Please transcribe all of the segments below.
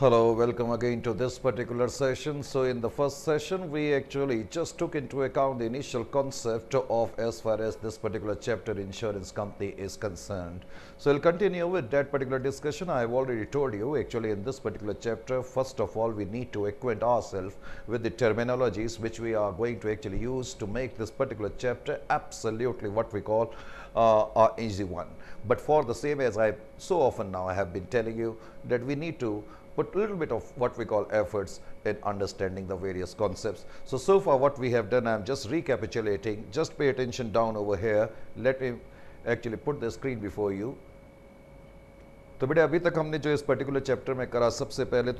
Hello, welcome again to this particular session. So in the first session, we actually just took into account the initial concept of as far as this particular chapter insurance company is concerned. So we will continue with that particular discussion. I've already told you actually in this particular chapter, first of all, we need to acquaint ourselves with the terminologies which we are going to actually use to make this particular chapter absolutely what we call uh, an easy one. But for the same as I so often now I have been telling you that we need to but a little bit of what we call efforts in understanding the various concepts. So, so far what we have done, I am just recapitulating, just pay attention down over here. Let me actually put the screen before you. So, बेटे अभी तक हमने जो इस particular chapter में करा सबसे पहले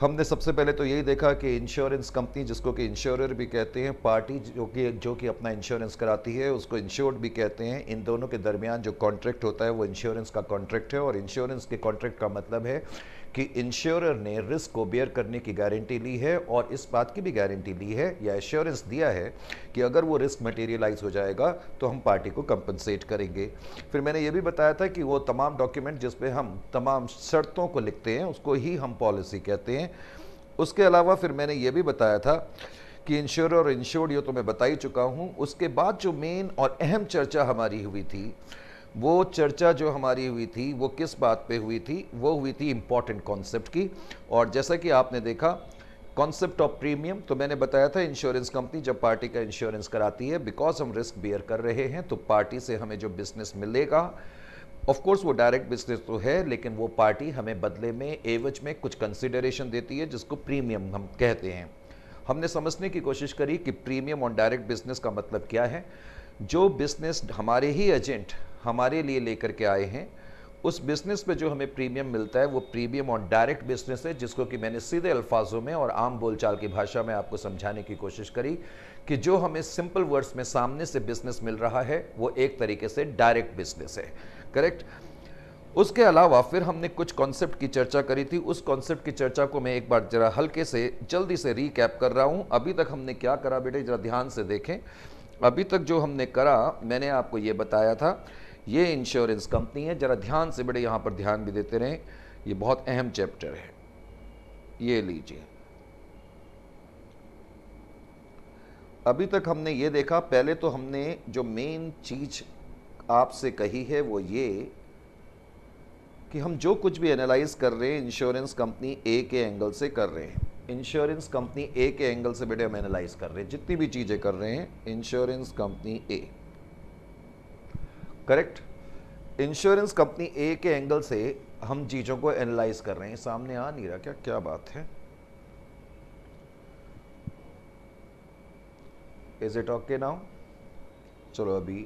हमने सबसे पहले तो यही देखा कि इंश्योरेंस कंपनी जिसको कि इंश्योरर भी कहते हैं पार्टी जो कि जो कि अपना इंश्योरेंस कराती है उसको इंश्योर्ड भी कहते हैं इन दोनों के दरमियान जो कॉन्ट्रैक्ट होता है वो इंश्योरेंस का कॉन्ट्रैक्ट है और इंश्योरेंस के कॉन्ट्रैक्ट का मतलब है कि इंश्योरर ने रिस्क को बेयर करने की गारंटी ली है और इस बात की भी गारंटी ली है या एश्योरेंस दिया है कि अगर वो रिस्क मटेरियलाइज हो जाएगा तो हम पार्टी को कंपनसेट करेंगे फिर मैंने ये भी बताया था कि वो तमाम डॉक्यूमेंट जिसपे हम तमाम शर्तों को लिखते हैं उसको ही हम पॉलिसी कहते हैं उसके अलावा फिर मैंने ये भी बताया था कि इंश्योर और इंश्योर्ड ये तो मैं बता ही चुका हूँ उसके बाद जो मेन और अहम चर्चा हमारी हुई थी वो चर्चा जो हमारी हुई थी वो किस बात पे हुई थी वो हुई थी इम्पॉर्टेंट कॉन्सेप्ट की और जैसा कि आपने देखा कॉन्सेप्ट ऑफ प्रीमियम तो मैंने बताया था इंश्योरेंस कंपनी जब पार्टी का इंश्योरेंस कराती है बिकॉज हम रिस्क बियर कर रहे हैं तो पार्टी से हमें जो बिजनेस मिलेगा ऑफ कोर्स वो डायरेक्ट बिजनेस तो है लेकिन वो पार्टी हमें बदले में एवज में कुछ कंसिडरेशन देती है जिसको प्रीमियम हम कहते हैं हमने समझने की कोशिश करी कि प्रीमियम ऑन डायरेक्ट बिजनेस का मतलब क्या है जो बिजनेस हमारे ही एजेंट हमारे लिए लेकर के आए हैं उस बिज़नेस पे जो हमें प्रीमियम मिलता है वो प्रीमियम और डायरेक्ट बिज़नेस है जिसको कि मैंने सीधे अल्फाजों में और आम बोलचाल की भाषा में आपको समझाने की कोशिश करी कि जो हमें सिंपल वर्ड्स में सामने से बिज़नेस मिल रहा है वो एक तरीके से डायरेक्ट बिज़नेस है करेक्ट उसके अलावा फिर हमने कुछ कॉन्सेप्ट की चर्चा करी थी उस कॉन्सेप्ट की चर्चा को मैं एक बार जरा हल्के से जल्दी से रीकैप कर रहा हूँ अभी तक हमने क्या करा बेटे जरा ध्यान से देखें अभी तक जो हमने करा मैंने आपको ये बताया था ये इंश्योरेंस कंपनी है ज़रा ध्यान से बड़े यहाँ पर ध्यान भी देते रहें ये बहुत अहम चैप्टर है ये लीजिए अभी तक हमने ये देखा पहले तो हमने जो मेन चीज आपसे कही है वो ये कि हम जो कुछ भी एनालाइज कर रहे हैं इंश्योरेंस कंपनी ए के एंगल से कर रहे हैं इंश्योरेंस कंपनी ए के एंगल से बेटे हम एनालाइज कर रहे हैं जितनी भी चीज़ें कर रहे हैं insurance company A correct insurance company A के एंगल से हम चीज़ों को एनालाइज कर रहे हैं सामने आ नहीं रहा क्या क्या बात है इज इट ओके नाउ चलो अभी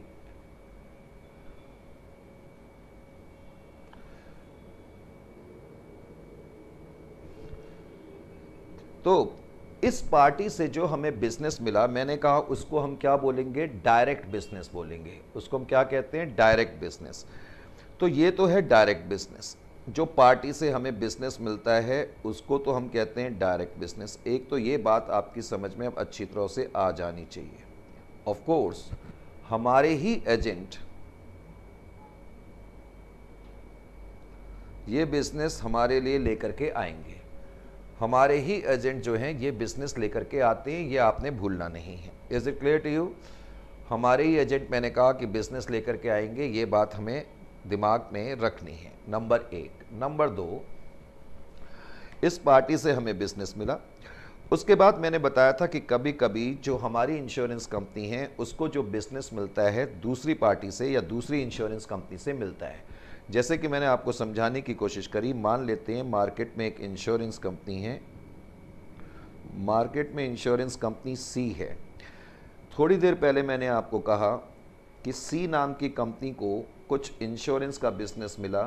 तो इस पार्टी से जो हमें बिजनेस मिला मैंने कहा उसको हम क्या बोलेंगे डायरेक्ट बिजनेस बोलेंगे उसको हम क्या कहते हैं डायरेक्ट बिजनेस तो ये तो है डायरेक्ट बिजनेस जो पार्टी से हमें बिजनेस मिलता है उसको तो हम कहते हैं डायरेक्ट बिजनेस एक तो ये बात आपकी समझ में अब अच्छी तरह से आ जानी चाहिए ऑफ कोर्स हमारे ही एजेंट ये बिजनेस हमारे लिए लेकर के आएंगे हमारे ही एजेंट जो हैं ये बिजनेस लेकर के आते हैं ये आपने भूलना नहीं है is it clear to you हमारे ही एजेंट मैंने कहा कि बिज़नेस लेकर के आएंगे ये बात हमें दिमाग में रखनी है नंबर एक नंबर दो इस पार्टी से हमें बिज़नेस मिला उसके बाद मैंने बताया था कि कभी कभी जो हमारी इंश्योरेंस कंपनी है उसको जो बिज़नेस मिलता है दूसरी पार्टी से या दूसरी इंश्योरेंस कंपनी से मिलता है जैसे कि मैंने आपको समझाने की कोशिश करी मान लेते हैं मार्केट में एक इंश्योरेंस कंपनी है मार्केट में इंश्योरेंस कंपनी सी है थोड़ी देर पहले मैंने आपको कहा कि सी नाम की कंपनी को कुछ इंश्योरेंस का बिजनेस मिला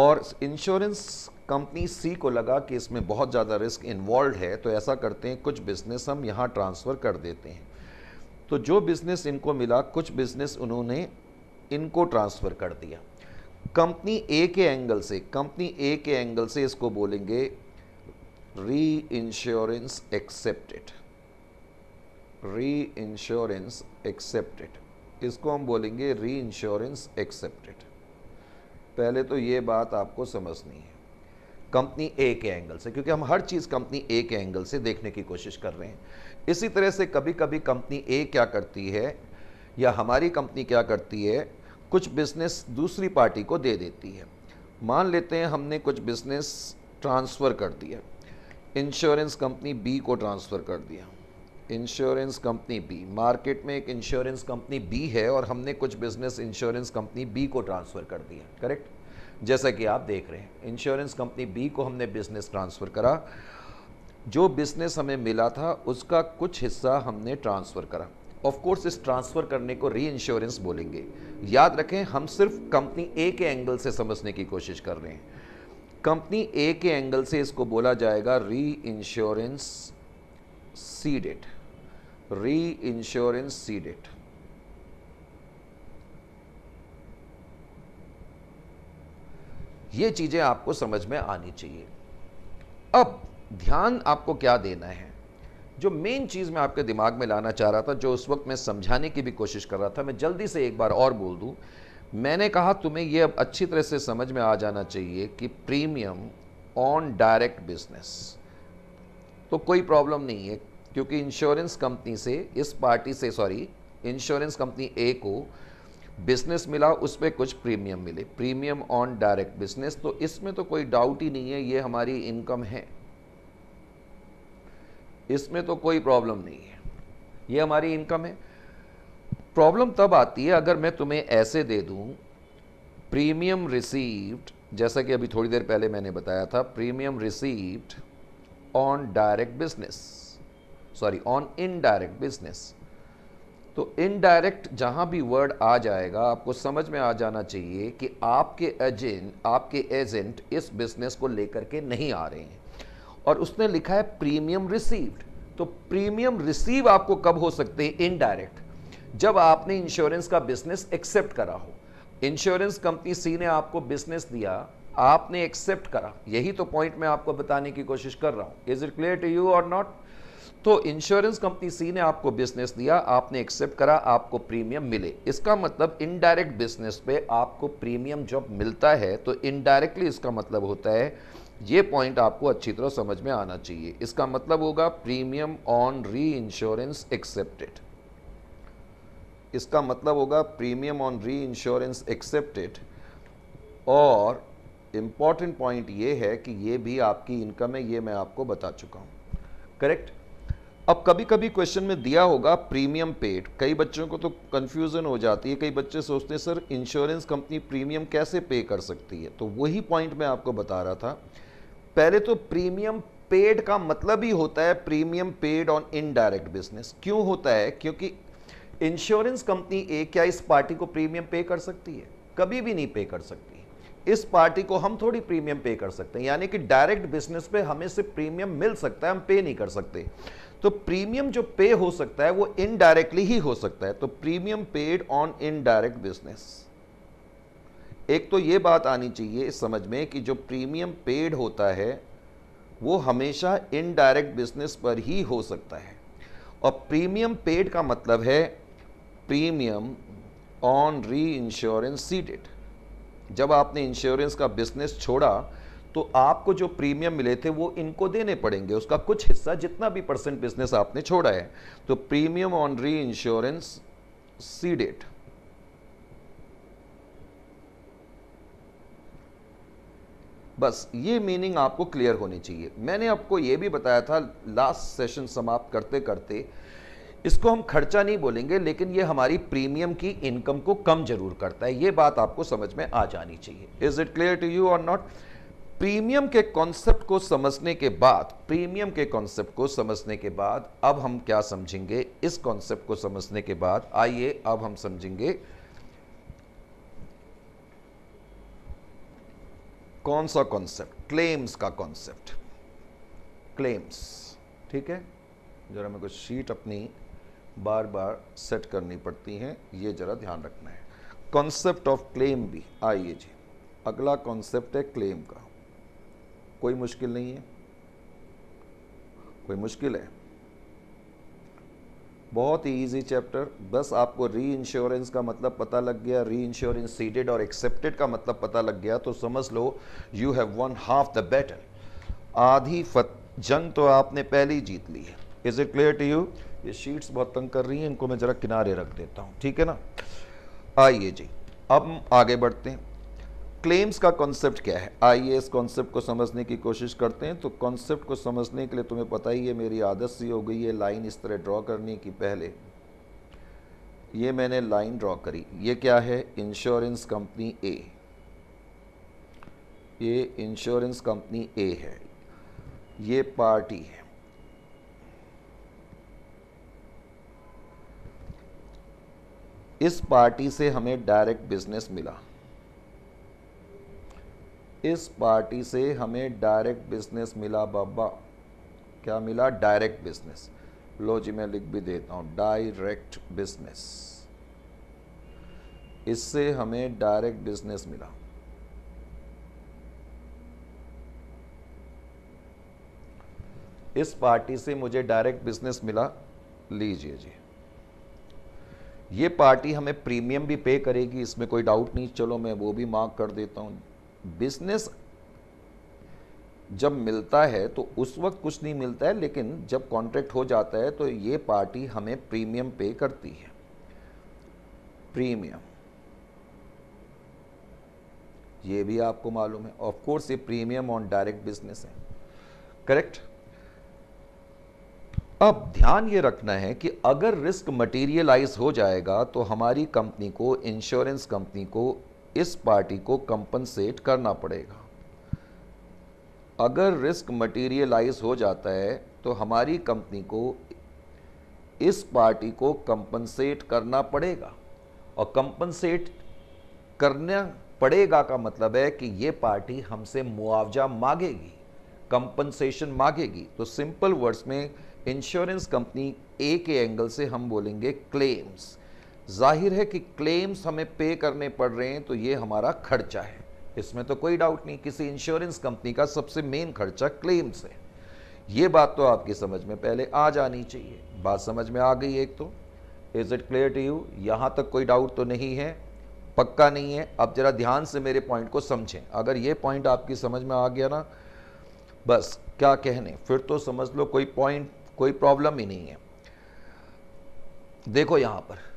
और इंश्योरेंस कंपनी सी को लगा कि इसमें बहुत ज़्यादा रिस्क इन्वॉल्व है तो ऐसा करते हैं कुछ बिजनेस हम यहाँ ट्रांसफ़र कर देते हैं तो जो बिज़नेस इनको मिला कुछ बिज़नेस उन्होंने इनको ट्रांसफ़र कर दिया कंपनी ए के एंगल से कंपनी ए के एंगल से इसको बोलेंगे reinsurance accepted reinsurance accepted इसको हम बोलेंगे री इंश्योरेंस एक्सेप्टेड पहले तो ये बात आपको समझनी है कंपनी ए के एंगल से क्योंकि हम हर चीज़ कंपनी ए के एंगल से देखने की कोशिश कर रहे हैं इसी तरह से कभी कभी कंपनी ए क्या करती है या हमारी कंपनी क्या करती है कुछ बिजनेस दूसरी पार्टी को दे देती है मान लेते हैं हमने कुछ बिजनेस ट्रांसफ़र कर दिया इंश्योरेंस कंपनी बी को ट्रांसफ़र कर दिया इंश्योरेंस कंपनी बी मार्केट में एक इंश्योरेंस कंपनी बी है और हमने कुछ बिजनेस इंश्योरेंस कंपनी बी को ट्रांसफ़र कर दिया करेक्ट जैसा कि आप देख रहे हैं इंश्योरेंस कंपनी बी को हमने बिजनेस ट्रांसफ़र करा जो बिजनेस हमें मिला था उसका कुछ हिस्सा हमने ट्रांसफ़र करा ऑफ कोर्स इस ट्रांसफ़र करने को री इंश्योरेंस बोलेंगे याद रखें हम सिर्फ कंपनी ए के एंगल से समझने की कोशिश कर रहे हैं कंपनी ए के एंगल से इसको बोला जाएगा reinsurance ceded reinsurance ceded ये चीज़ें आपको समझ में आनी चाहिए अब ध्यान आपको क्या देना है जो मेन चीज़ मैं आपके दिमाग में लाना चाह रहा था जो उस वक्त मैं समझाने की भी कोशिश कर रहा था मैं जल्दी से एक बार और बोल दूँ मैंने कहा तुम्हें यह अब अच्छी तरह से समझ में आ जाना चाहिए कि प्रीमियम ऑन डायरेक्ट बिजनेस तो कोई प्रॉब्लम नहीं है क्योंकि इंश्योरेंस कंपनी से इस पार्टी से सॉरी इंश्योरेंस कंपनी ए को बिजनेस मिला उस पर कुछ प्रीमियम मिले प्रीमियम ऑन डायरेक्ट बिजनेस तो इसमें तो कोई डाउट ही नहीं है ये हमारी इनकम है इसमें तो कोई प्रॉब्लम नहीं है ये हमारी इनकम है प्रॉब्लम तब आती है अगर मैं तुम्हें ऐसे दे दूं प्रीमियम रिसीव्ड जैसा कि अभी थोड़ी देर पहले मैंने बताया था premium received on direct business sorry on indirect business तो इनडायरेक्ट जहां भी वर्ड आ जाएगा आपको समझ में आ जाना चाहिए कि आपके एजेंट आपके एजेंट इस बिजनेस को लेकर के नहीं आ रहे हैं और उसने लिखा है प्रीमियम रिसीव्ड तो प्रीमियम रिसीव आपको कब हो सकते हैं इनडायरेक्ट जब आपने इंश्योरेंस का बिजनेस एक्सेप्ट करा हो इंश्योरेंस कंपनी सी ने आपको बिजनेस दिया आपने एक्सेप्ट करा यही तो पॉइंट मैं आपको बताने की कोशिश कर रहा हूं is it clear to you और नॉट तो इंश्योरेंस कंपनी सी ने आपको बिजनेस दिया आपने एक्सेप्ट करा आपको प्रीमियम मिले इसका मतलब इनडायरेक्ट बिजनेस पे आपको प्रीमियम जब मिलता है तो इनडायरेक्टली इसका मतलब होता है ये पॉइंट आपको अच्छी तरह समझ में आना चाहिए इसका मतलब होगा premium on reinsurance accepted इसका मतलब होगा premium on reinsurance accepted और इंपॉर्टेंट पॉइंट ये है कि ये भी आपकी इनकम है ये मैं आपको बता चुका हूं करेक्ट अब कभी कभी क्वेश्चन में दिया होगा प्रीमियम पेड कई बच्चों को तो कंफ्यूजन हो जाती है कई बच्चे सोचते हैं सर इंश्योरेंस कंपनी प्रीमियम कैसे पे कर सकती है तो वही पॉइंट मैं आपको बता रहा था पहले तो प्रीमियम पेड का मतलब ही होता है premium paid on indirect business क्यों होता है क्योंकि इंश्योरेंस कंपनी ए क्या इस पार्टी को प्रीमियम पे कर सकती है कभी भी नहीं पे कर सकती इस पार्टी को हम थोड़ी प्रीमियम पे कर सकते हैं यानी कि डायरेक्ट बिजनेस पे हमें से प्रीमियम मिल सकता है हम पे नहीं कर सकते तो प्रीमियम जो पे हो सकता है वो इनडायरेक्टली ही हो सकता है तो premium paid on indirect business एक तो ये बात आनी चाहिए इस समझ में कि जो प्रीमियम पेड होता है वो हमेशा इनडायरेक्ट बिजनेस पर ही हो सकता है और प्रीमियम पेड का मतलब है premium on reinsurance ceded जब आपने इंश्योरेंस का बिजनेस छोड़ा तो आपको जो प्रीमियम मिले थे वो इनको देने पड़ेंगे उसका कुछ हिस्सा जितना भी परसेंट बिजनेस आपने छोड़ा है तो premium on reinsurance ceded बस ये मीनिंग आपको क्लियर होनी चाहिए मैंने आपको ये भी बताया था लास्ट सेशन समाप्त करते करते इसको हम खर्चा नहीं बोलेंगे लेकिन ये हमारी प्रीमियम की इनकम को कम जरूर करता है ये बात आपको समझ में आ जानी चाहिए is it clear to you और नॉट प्रीमियम के कॉन्सेप्ट को समझने के बाद प्रीमियम के कॉन्सेप्ट को समझने के बाद अब हम क्या समझेंगे इस कॉन्सेप्ट को समझने के बाद आइए अब हम समझेंगे कौन सा कॉन्सेप्ट क्लेम्स का कॉन्सेप्ट क्लेम्स ठीक है जरा मेरे को शीट अपनी बार बार सेट करनी पड़ती है ये जरा ध्यान रखना है कॉन्सेप्ट ऑफ क्लेम भी आइए जी अगला कॉन्सेप्ट है क्लेम का कोई मुश्किल नहीं है कोई मुश्किल है बहुत ही ईजी चैप्टर बस आपको री इंश्योरेंस का मतलब पता लग गया री इंश्योरेंस सीडेड और एक्सेप्टेड का मतलब पता लग गया तो समझ लो you have won half the battle आधी फत जंग तो आपने पहले ही जीत ली है is it clear to you ये शीट्स बहुत तंग कर रही हैं इनको मैं ज़रा किनारे रख देता हूँ ठीक है ना आइए जी अब आगे बढ़ते हैं क्लेम्स का कॉन्सेप्ट क्या है आइए इस कॉन्सेप्ट को समझने की कोशिश करते हैं तो कॉन्सेप्ट को समझने के लिए तुम्हें पता ही है मेरी आदत सी हो गई है लाइन इस तरह ड्रॉ करने की पहले ये मैंने लाइन ड्रॉ करी ये क्या है इंश्योरेंस कंपनी ए ये इंश्योरेंस कंपनी ए है ये पार्टी है इस पार्टी से हमें डायरेक्ट बिजनेस मिला इस पार्टी से हमें डायरेक्ट बिजनेस मिला बाबा क्या मिला डायरेक्ट बिजनेस लो जी मैं लिख भी देता हूँ डायरेक्ट बिजनेस इससे हमें डायरेक्ट बिजनेस मिला इस पार्टी से मुझे डायरेक्ट बिजनेस मिला लीजिए जी ये पार्टी हमें प्रीमियम भी पे करेगी इसमें कोई डाउट नहीं चलो मैं वो भी मार्क कर देता हूँ बिजनेस जब मिलता है तो उस वक्त कुछ नहीं मिलता है लेकिन जब कॉन्ट्रैक्ट हो जाता है तो ये पार्टी हमें प्रीमियम पे करती है प्रीमियम ये भी आपको मालूम है ऑफ कोर्स ये प्रीमियम ऑन डायरेक्ट बिजनेस है करेक्ट अब ध्यान ये रखना है कि अगर रिस्क मटेरियलाइज हो जाएगा तो हमारी कंपनी को इंश्योरेंस कंपनी को इस पार्टी को कंपनसेट करना पड़ेगा अगर रिस्क मटेरियलाइज हो जाता है तो हमारी कंपनी को इस पार्टी को कंपनसेट करना पड़ेगा और कंपनसेट करना पड़ेगा का मतलब है कि ये पार्टी हमसे मुआवजा मांगेगी कंपनसेशन मांगेगी तो सिंपल वर्ड्स में इंश्योरेंस कंपनी ए के एंगल से हम बोलेंगे क्लेम्स जाहिर है कि क्लेम्स हमें पे करने पड़ रहे हैं तो ये हमारा खर्चा है इसमें तो कोई डाउट नहीं किसी इंश्योरेंस कंपनी का सबसे मेन खर्चा क्लेम्स है ये बात तो आपकी समझ में पहले आ जानी चाहिए बात समझ में आ गई एक तो is it clear to you यहाँ तक कोई डाउट तो नहीं है पक्का नहीं है अब ज़रा ध्यान से मेरे पॉइंट को समझें अगर ये पॉइंट आपकी समझ में आ गया ना बस क्या कहने फिर तो समझ लो कोई पॉइंट कोई प्रॉब्लम ही नहीं है देखो यहाँ पर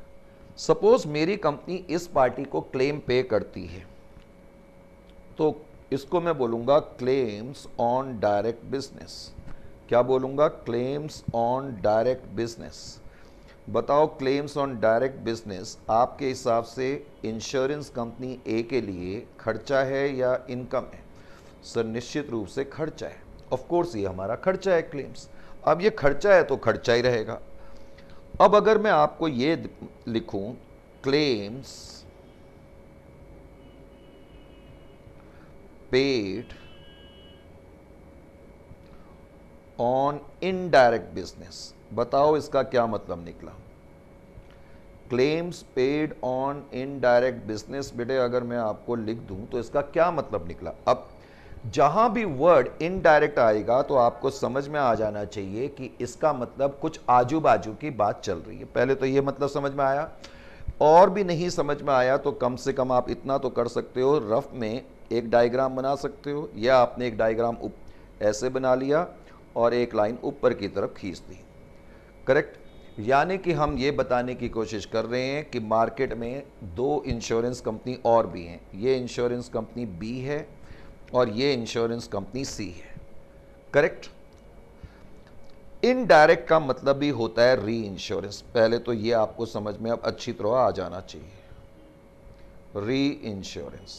सपोज मेरी कंपनी इस पार्टी को क्लेम पे करती है तो इसको मैं बोलूँगा क्लेम्स ऑन डायरेक्ट बिजनेस क्या बोलूँगा क्लेम्स ऑन डायरेक्ट बिजनेस बताओ क्लेम्स ऑन डायरेक्ट बिजनेस आपके हिसाब से इंश्योरेंस कंपनी ए के लिए खर्चा है या इनकम है सर निश्चित रूप से खर्चा है ऑफ कोर्स ये हमारा खर्चा है क्लेम्स अब ये खर्चा है तो खर्चा ही रहेगा अब अगर मैं आपको ये लिखूं claims paid on indirect business बताओ इसका क्या मतलब निकला claims paid on indirect business बेटे अगर मैं आपको लिख दूं तो इसका क्या मतलब निकला अब जहां भी वर्ड इनडायरेक्ट आएगा तो आपको समझ में आ जाना चाहिए कि इसका मतलब कुछ आजू बाजू की बात चल रही है पहले तो ये मतलब समझ में आया और भी नहीं समझ में आया तो कम से कम आप इतना तो कर सकते हो रफ में एक डायग्राम बना सकते हो या आपने एक डायग्राम उप ऐसे बना लिया और एक लाइन ऊपर की तरफ खींच दी करेक्ट यानी कि हम ये बताने की कोशिश कर रहे हैं कि मार्केट में दो इंश्योरेंस कंपनी और भी हैं ये इंश्योरेंस कंपनी बी है और ये इंश्योरेंस कंपनी सी है करेक्ट इनडायरेक्ट का मतलब भी होता है री इंश्योरेंस पहले तो ये आपको समझ में अब अच्छी तरह आ जाना चाहिए री इंश्योरेंस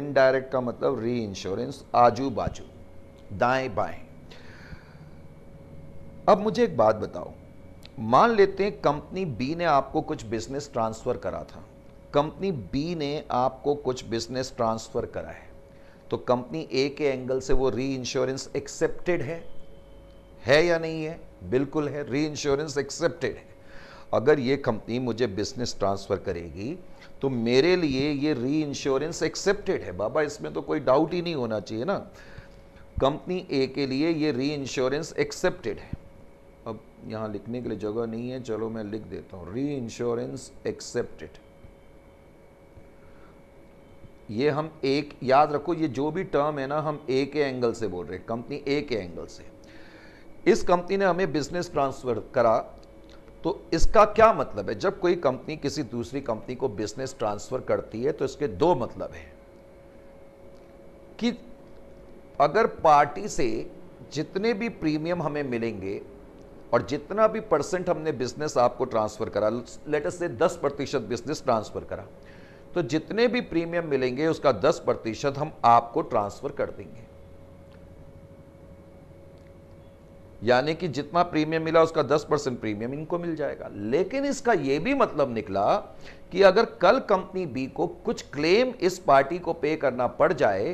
इनडायरेक्ट का मतलब री इंश्योरेंस आजू बाजू दाएं बाएं अब मुझे एक बात बताओ मान लेते हैं कंपनी बी ने आपको कुछ बिजनेस ट्रांसफर करा था कंपनी बी ने आपको कुछ बिजनेस ट्रांसफ़र करा है तो कंपनी ए के एंगल से वो री इंश्योरेंस एक्सेप्टेड है है या नहीं है बिल्कुल है री इंश्योरेंस एक्सेप्टेड है अगर ये कंपनी मुझे बिजनेस ट्रांसफ़र करेगी तो मेरे लिए ये री इंश्योरेंस एक्सेप्टेड है बाबा इसमें तो कोई डाउट ही नहीं होना चाहिए ना कंपनी ए के लिए ये री इंश्योरेंस एक्सेप्टेड है अब यहाँ लिखने के लिए जगह नहीं है चलो मैं लिख देता हूँ री इंश्योरेंस एक्सेप्टेड ये हम एक याद रखो ये जो भी टर्म है ना हम ए के एंगल से बोल रहे हैं कंपनी ए के एंगल से इस कंपनी ने हमें बिजनेस ट्रांसफ़र करा तो इसका क्या मतलब है जब कोई कंपनी किसी दूसरी कंपनी को बिजनेस ट्रांसफ़र करती है तो इसके दो मतलब हैं कि अगर पार्टी से जितने भी प्रीमियम हमें मिलेंगे और जितना भी परसेंट हमने बिजनेस आपको ट्रांसफ़र करा लेटेस्ट से दस प्रतिशत बिजनेस ट्रांसफ़र करा तो जितने भी प्रीमियम मिलेंगे उसका 10 प्रतिशत हम आपको ट्रांसफर कर देंगे यानी कि जितना प्रीमियम मिला उसका 10 परसेंट प्रीमियम इनको मिल जाएगा लेकिन इसका यह भी मतलब निकला कि अगर कल कंपनी बी को कुछ क्लेम इस पार्टी को पे करना पड़ जाए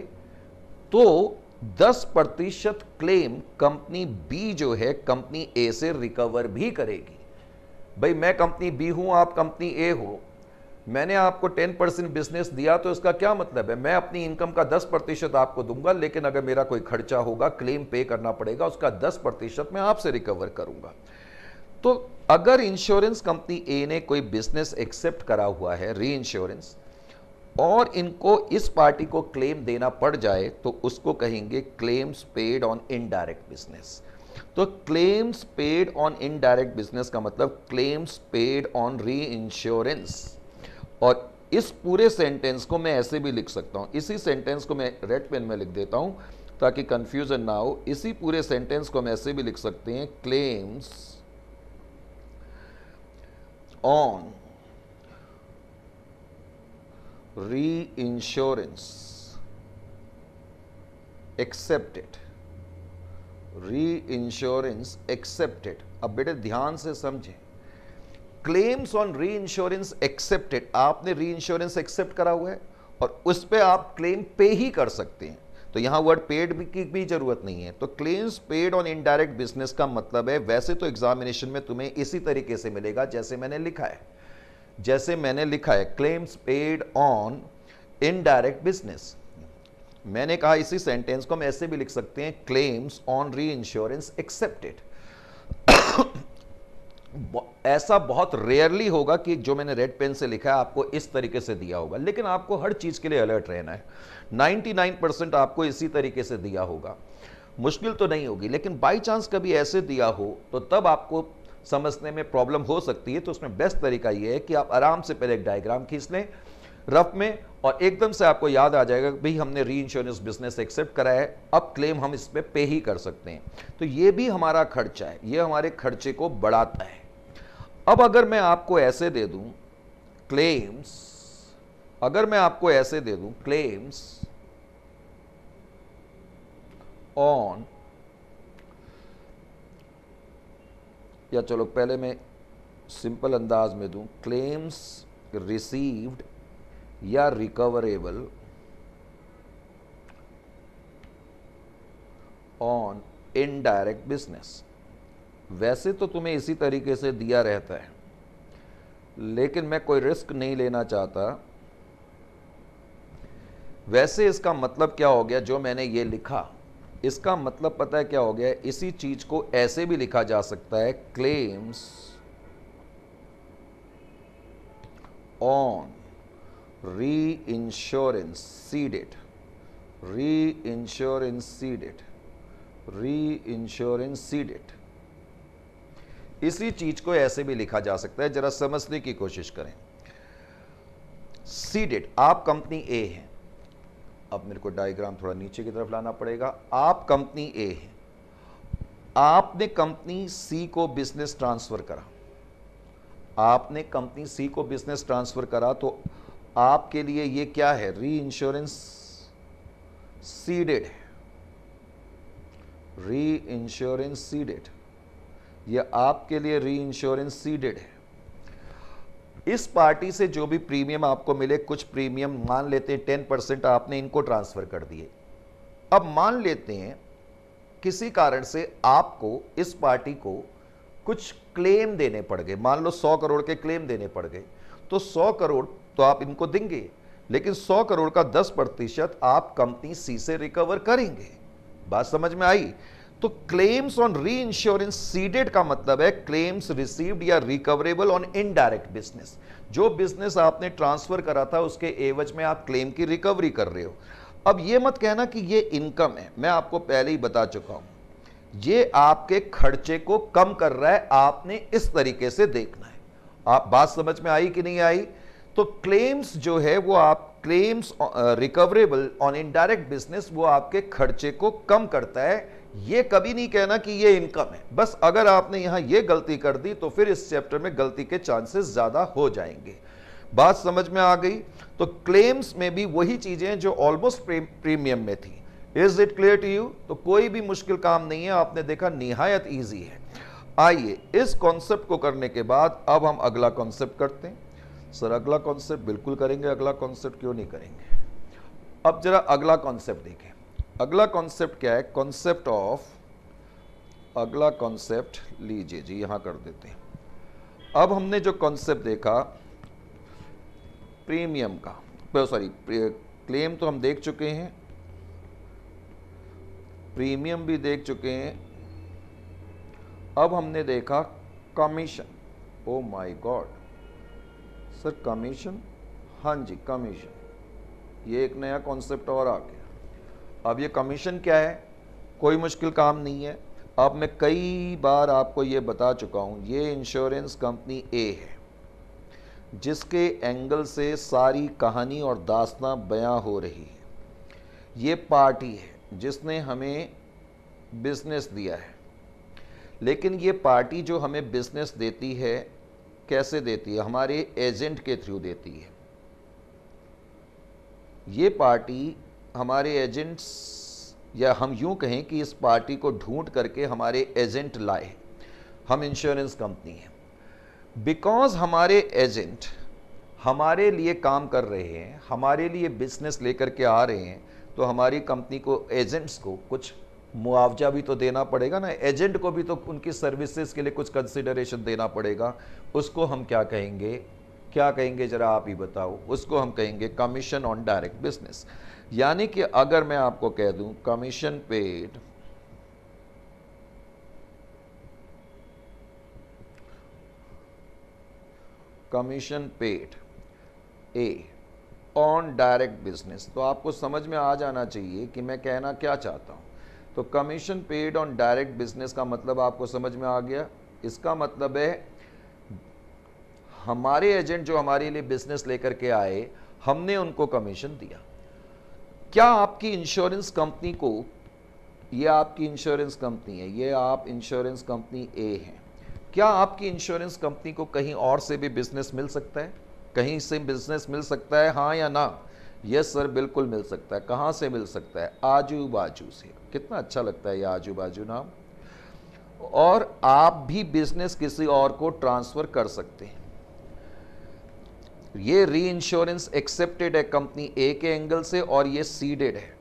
तो 10 प्रतिशत क्लेम कंपनी बी जो है कंपनी ए से रिकवर भी करेगी भाई मैं कंपनी बी हूं आप कंपनी ए हो मैंने आपको 10 परसेंट बिजनेस दिया तो इसका क्या मतलब है मैं अपनी इनकम का 10 प्रतिशत आपको दूंगा लेकिन अगर मेरा कोई खर्चा होगा क्लेम पे करना पड़ेगा उसका 10 प्रतिशत मैं आपसे रिकवर करूंगा तो अगर इंश्योरेंस कंपनी ए ने कोई बिजनेस एक्सेप्ट करा हुआ है री इंश्योरेंस और इनको इस पार्टी को क्लेम देना पड़ जाए तो उसको कहेंगे claims paid on indirect business तो claims paid on indirect business का मतलब claims paid on reinsurance और इस पूरे सेंटेंस को मैं ऐसे भी लिख सकता हूं इसी सेंटेंस को मैं रेड पेन में लिख देता हूं ताकि कंफ्यूजन ना हो इसी पूरे सेंटेंस को हम ऐसे भी लिख सकते हैं claims on reinsurance accepted reinsurance accepted अब बेटे ध्यान से समझें claims on reinsurance accepted आपने री इंश्योरेंस एक्सेप्ट करा हुआ है और उस पर आप क्लेम पे ही कर सकते हैं तो यहां वर्ड पेड की भी जरूरत नहीं है तो claims paid on indirect business का मतलब है वैसे तो एग्जामिनेशन में तुम्हें इसी तरीके से मिलेगा जैसे मैंने लिखा है जैसे मैंने लिखा है claims paid on indirect business मैंने कहा इसी सेंटेंस को हम ऐसे भी लिख सकते हैं claims on reinsurance accepted ऐसा बहुत रेयरली होगा कि जो मैंने रेड पेन से लिखा है आपको इस तरीके से दिया होगा लेकिन आपको हर चीज़ के लिए अलर्ट रहना है 99 परसेंट आपको इसी तरीके से दिया होगा मुश्किल तो नहीं होगी लेकिन बाई चांस कभी ऐसे दिया हो तो तब आपको समझने में प्रॉब्लम हो सकती है तो उसमें बेस्ट तरीका ये है कि आप आराम से पहले एक डायग्राम खींच लें रफ में और एकदम से आपको याद आ जाएगा कि भाई हमने री इंश्योरेंस बिजनेस एक्सेप्ट करा है अब क्लेम हम इस पर पे ही कर सकते हैं तो ये भी हमारा खर्चा है ये हमारे खर्चे को बढ़ाता है अब अगर मैं आपको ऐसे दे दूं क्लेम्स अगर मैं आपको ऐसे दे दूं क्लेम्स ऑन या चलो पहले मैं सिंपल अंदाज में दूं क्लेम्स रिसीव्ड या रिकवरेबल ऑन इनडायरेक्ट बिजनेस वैसे तो तुम्हें इसी तरीके से दिया रहता है लेकिन मैं कोई रिस्क नहीं लेना चाहता वैसे इसका मतलब क्या हो गया जो मैंने ये लिखा इसका मतलब पता है क्या हो गया इसी चीज को ऐसे भी लिखा जा सकता है claims on reinsurance ceded reinsurance ceded reinsurance ceded इसी चीज को ऐसे भी लिखा जा सकता है जरा समझने की कोशिश करें सीडेड आप कंपनी ए हैं अब मेरे को डायग्राम थोड़ा नीचे की तरफ लाना पड़ेगा आप कंपनी ए हैं आपने कंपनी सी को बिजनेस ट्रांसफर करा आपने कंपनी सी को बिजनेस ट्रांसफर करा तो आपके लिए ये क्या है री इंश्योरेंस सीडेड है री इंश्योरेंस सीडेड यह आपके लिए री इंश्योरेंस सीडेड है इस पार्टी से जो भी प्रीमियम आपको मिले कुछ प्रीमियम मान लेते हैं टेन परसेंट आपने इनको ट्रांसफर कर दिए अब मान लेते हैं किसी कारण से आपको इस पार्टी को कुछ क्लेम देने पड़ गए मान लो सौ करोड़ के क्लेम देने पड़ गए तो सौ करोड़ तो आप इनको देंगे लेकिन सौ करोड़ का दस प्रतिशत आप कंपनी सी से रिकवर करेंगे बात समझ में आई तो claims on reinsurance ceded का मतलब है क्लेम्स रिसीव्ड या रिकवरेबल ऑन इनडायरेक्ट बिजनेस जो बिजनेस आपने ट्रांसफर करा था उसके एवज में आप क्लेम की रिकवरी कर रहे हो अब ये मत कहना कि ये इनकम है मैं आपको पहले ही बता चुका हूं ये आपके खर्चे को कम कर रहा है आपने इस तरीके से देखना है आप बात समझ में आई कि नहीं आई तो क्लेम्स जो है वो आप claims recoverable on indirect business वो आपके खर्चे को कम करता है ये कभी नहीं कहना कि ये इनकम है बस अगर आपने यहां ये गलती कर दी तो फिर इस चैप्टर में गलती के चांसेस ज़्यादा हो जाएंगे बात समझ में आ गई तो क्लेम्स में भी वही चीज़ें जो ऑलमोस्ट प्रीमियम में थी is it clear to you तो कोई भी मुश्किल काम नहीं है आपने देखा निहायत ईजी है आइए इस कॉन्सेप्ट को करने के बाद अब हम अगला कॉन्सेप्ट करते हैं सर अगला कॉन्सेप्ट बिल्कुल करेंगे अगला कॉन्सेप्ट क्यों नहीं करेंगे अब जरा अगला कॉन्सेप्ट देखें अगला कॉन्सेप्ट क्या है कॉन्सेप्ट ऑफ अगला कॉन्सेप्ट लीजिए जी यहां कर देते हैं अब हमने जो कॉन्सेप्ट देखा प्रीमियम का सॉरी क्लेम तो हम देख चुके हैं प्रीमियम भी देख चुके हैं अब हमने देखा commission oh my god sir commission हाँ जी कमीशन ये एक नया कॉन्सेप्ट और आ गया अब ये कमीशन क्या है कोई मुश्किल काम नहीं है अब मैं कई बार आपको ये बता चुका हूँ ये इंश्योरेंस कंपनी ए है जिसके एंगल से सारी कहानी और दास्तां बयां हो रही है ये पार्टी है जिसने हमें बिजनेस दिया है लेकिन ये पार्टी जो हमें बिजनेस देती है कैसे देती है हमारे एजेंट के थ्रू देती है ये पार्टी हमारे एजेंट्स या हम यूं कहें कि इस पार्टी को ढूंढ करके हमारे एजेंट लाए हम इंश्योरेंस कंपनी हैं बिकॉज हमारे एजेंट हमारे लिए काम कर रहे हैं हमारे लिए बिजनेस लेकर के आ रहे हैं तो हमारी कंपनी को एजेंट्स को कुछ मुआवजा भी तो देना पड़ेगा ना एजेंट को भी तो उनकी सर्विसेज के लिए कुछ कंसिडरेशन देना पड़ेगा उसको हम क्या कहेंगे क्या कहेंगे ज़रा आप ही बताओ उसको हम कहेंगे कमीशन ऑन डायरेक्ट बिजनेस यानी कि अगर मैं आपको कह दूं commission paid commission paid uh on direct business तो आपको समझ में आ जाना चाहिए कि मैं कहना क्या चाहता हूं तो commission paid on direct business का मतलब आपको समझ में आ गया इसका मतलब है हमारे एजेंट जो हमारे लिए बिजनेस लेकर के आए हमने उनको कमीशन दिया क्या आपकी इंश्योरेंस कंपनी को ये आपकी इंश्योरेंस कंपनी है ये आप इंश्योरेंस कंपनी ए हैं क्या आपकी इंश्योरेंस कंपनी को कहीं और से भी बिजनेस मिल सकता है कहीं से बिजनेस मिल सकता है हाँ या ना यस सर बिल्कुल मिल सकता है कहाँ से मिल सकता है आजू बाजू से कितना अच्छा लगता है ये आजू बाजू नाम और आप भी बिजनेस किसी और को ट्रांसफ़र कर सकते हैं ये री इंश्योरेंस एक्सेप्टेड है कंपनी ए के एंगल से और ये सीडेड है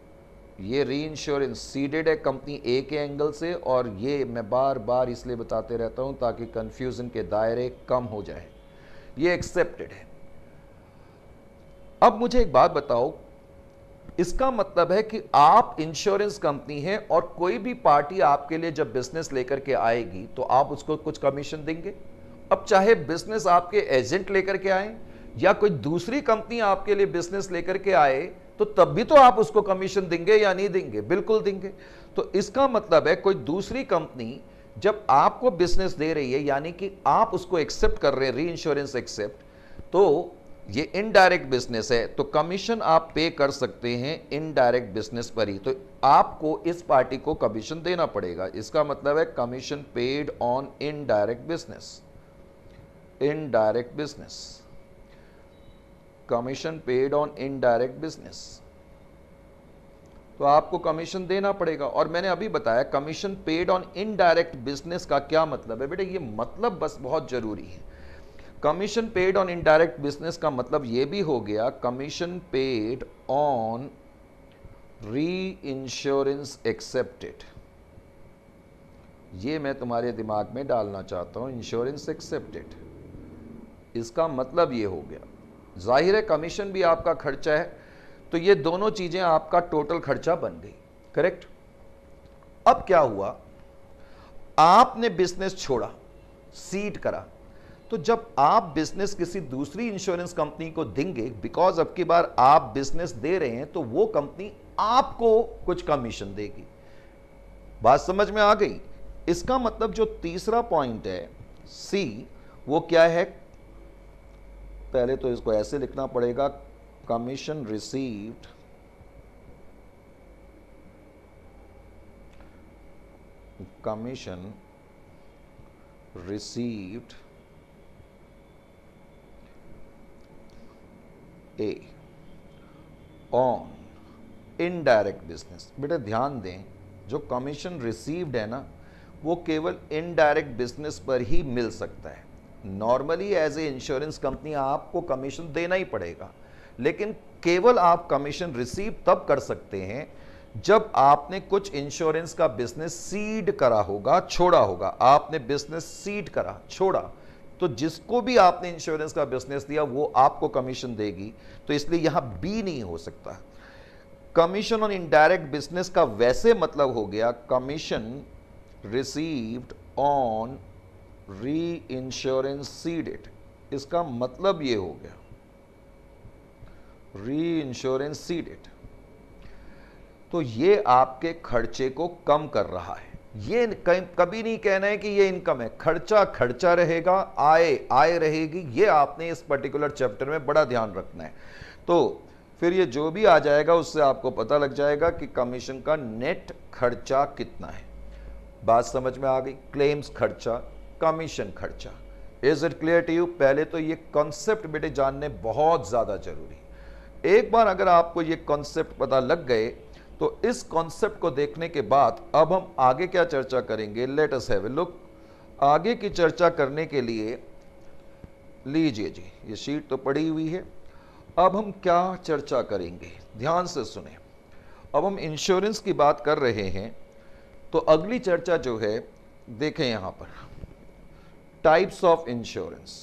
ये री इंश्योरेंस सीडेड है कंपनी ए के एंगल से और ये मैं बार बार इसलिए बताते रहता हूँ ताकि कन्फ्यूज़न के दायरे कम हो जाए ये एक्सेप्टेड है अब मुझे एक बात बताओ इसका मतलब है कि आप इंश्योरेंस कंपनी हैं और कोई भी पार्टी आपके लिए जब बिजनेस लेकर के आएगी तो आप उसको कुछ कमीशन देंगे अब चाहे बिजनेस आपके एजेंट लेकर के आए या कोई दूसरी कंपनी आपके लिए बिजनेस लेकर के आए तो तब भी तो आप उसको कमीशन देंगे या नहीं देंगे बिल्कुल देंगे तो इसका मतलब है कोई दूसरी कंपनी जब आपको बिजनेस दे रही है यानी कि आप उसको एक्सेप्ट कर रहे हैं री इंश्योरेंस एक्सेप्ट तो ये इनडायरेक्ट बिजनेस है तो कमीशन आप पे कर सकते हैं इनडायरेक्ट बिजनेस पर ही तो आपको इस पार्टी को कमीशन देना पड़ेगा इसका मतलब है commission paid on indirect business indirect business commission paid on indirect business तो आपको कमीशन देना पड़ेगा और मैंने अभी बताया commission paid on indirect business का क्या मतलब है बेटे ये मतलब बस बहुत ज़रूरी है commission paid on indirect business का मतलब ये भी हो गया commission paid on reinsurance accepted ये मैं तुम्हारे दिमाग में डालना चाहता हूं इंश्योरेंस एक्सेप्टेड इसका मतलब ये हो गया ज़ाहिर है कमीशन भी आपका खर्चा है तो ये दोनों चीज़ें आपका टोटल खर्चा बन गई करेक्ट अब क्या हुआ आपने बिजनेस छोड़ा सीट करा तो जब आप बिजनेस किसी दूसरी इंश्योरेंस कंपनी को देंगे बिकॉज अब की बार आप बिजनेस दे रहे हैं तो वो कंपनी आपको कुछ कमीशन देगी बात समझ में आ गई इसका मतलब जो तीसरा पॉइंट है सी वो क्या है पहले तो इसको ऐसे लिखना पड़ेगा commission received commission received a on indirect business बेटा ध्यान दें जो कमीशन रिसीव्ड है ना वो केवल इनडायरेक्ट बिजनेस पर ही मिल सकता है normally as a insurance company आपको कमीशन देना ही पड़ेगा लेकिन केवल आप कमीशन रिसीव तब कर सकते हैं जब आपने कुछ इंश्योरेंस का बिजनेस सीड करा होगा छोड़ा होगा आपने बिजनेस सीड करा छोड़ा तो जिसको भी आपने इंश्योरेंस का बिजनेस दिया वो आपको कमीशन देगी तो इसलिए यहां बी नहीं हो सकता कमीशन ऑन इनडायरेक्ट बिजनेस का वैसे मतलब हो गया commission received on reinsurance ceded इसका मतलब ये हो गया री इंश्योरेंस सीडेड तो ये आपके खर्चे को कम कर रहा है ये कभी नहीं कहना है कि ये इनकम है खर्चा खर्चा रहेगा आय आय रहेगी ये आपने इस पर्टिकुलर चैप्टर में बड़ा ध्यान रखना है तो फिर ये जो भी आ जाएगा उससे आपको पता लग जाएगा कि कमीशन का नेट खर्चा कितना है बात समझ में आ गई क्लेम्स खर्चा कमीशन खर्चा is it clear to you पहले तो ये कॉन्सेप्ट बेटे जानने बहुत ज़्यादा जरूरी एक बार अगर आपको ये कॉन्सेप्ट पता लग गए तो इस कॉन्सेप्ट को देखने के बाद अब हम आगे क्या चर्चा करेंगे let us have a look आगे की चर्चा करने के लिए लीजिए जी ये शीट तो पड़ी हुई है अब हम क्या चर्चा करेंगे ध्यान से सुने अब हम इंश्योरेंस की बात कर रहे हैं तो अगली चर्चा जो है देखें यहाँ पर types of insurance.